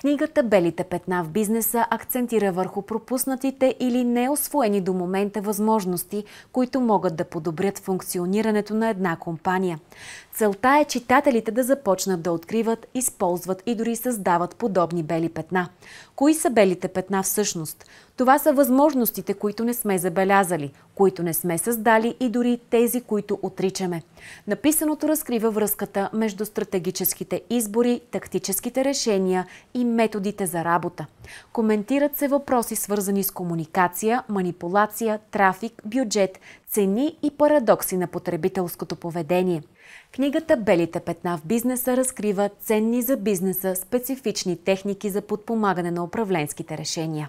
Книгата «Белите петна в бизнеса» акцентира върху пропуснатите или неосвоени до момента възможности, които могат да подобрят функционирането на една компания. Целта е читателите да започнат да откриват, използват и дори създават подобни бели петна. Кои са белите петна всъщност? Това са възможностите, които не сме забелязали, които не сме създали и дори тези, които отричаме. Написаното разкрива връзката между стратегическите избори, тактическите решения и методите за работа. Коментират се въпроси свързани с комуникация, манипулация, трафик, бюджет, цени и парадокси на потребителското поведение. Книгата «Белите петна в бизнеса» разкрива ценни за бизнеса специфични техники за подпомагане на управленските решения.